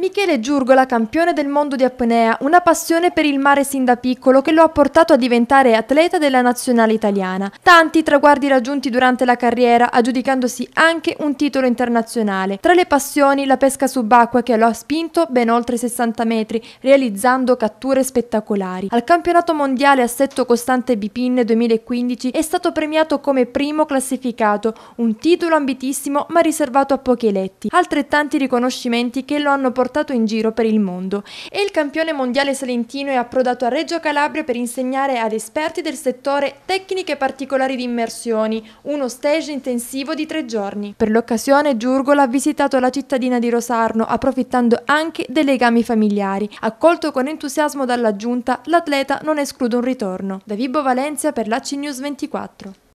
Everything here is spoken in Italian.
Michele Giurgola, campione del mondo di apnea, una passione per il mare sin da piccolo che lo ha portato a diventare atleta della nazionale italiana. Tanti traguardi raggiunti durante la carriera, aggiudicandosi anche un titolo internazionale. Tra le passioni, la pesca subacquea che lo ha spinto ben oltre 60 metri, realizzando catture spettacolari. Al campionato mondiale assetto costante Bipin 2015 è stato premiato come primo classificato, un titolo ambitissimo ma riservato a pochi eletti. Altrettanti riconoscimenti che lo hanno portato portato in giro per il mondo e il campione mondiale salentino è approdato a Reggio Calabria per insegnare ad esperti del settore tecniche particolari di immersioni, uno stage intensivo di tre giorni. Per l'occasione Giurgola ha visitato la cittadina di Rosarno approfittando anche dei legami familiari. Accolto con entusiasmo dalla giunta, l'atleta non esclude un ritorno. Da Vibo Valencia per l'AC News 24.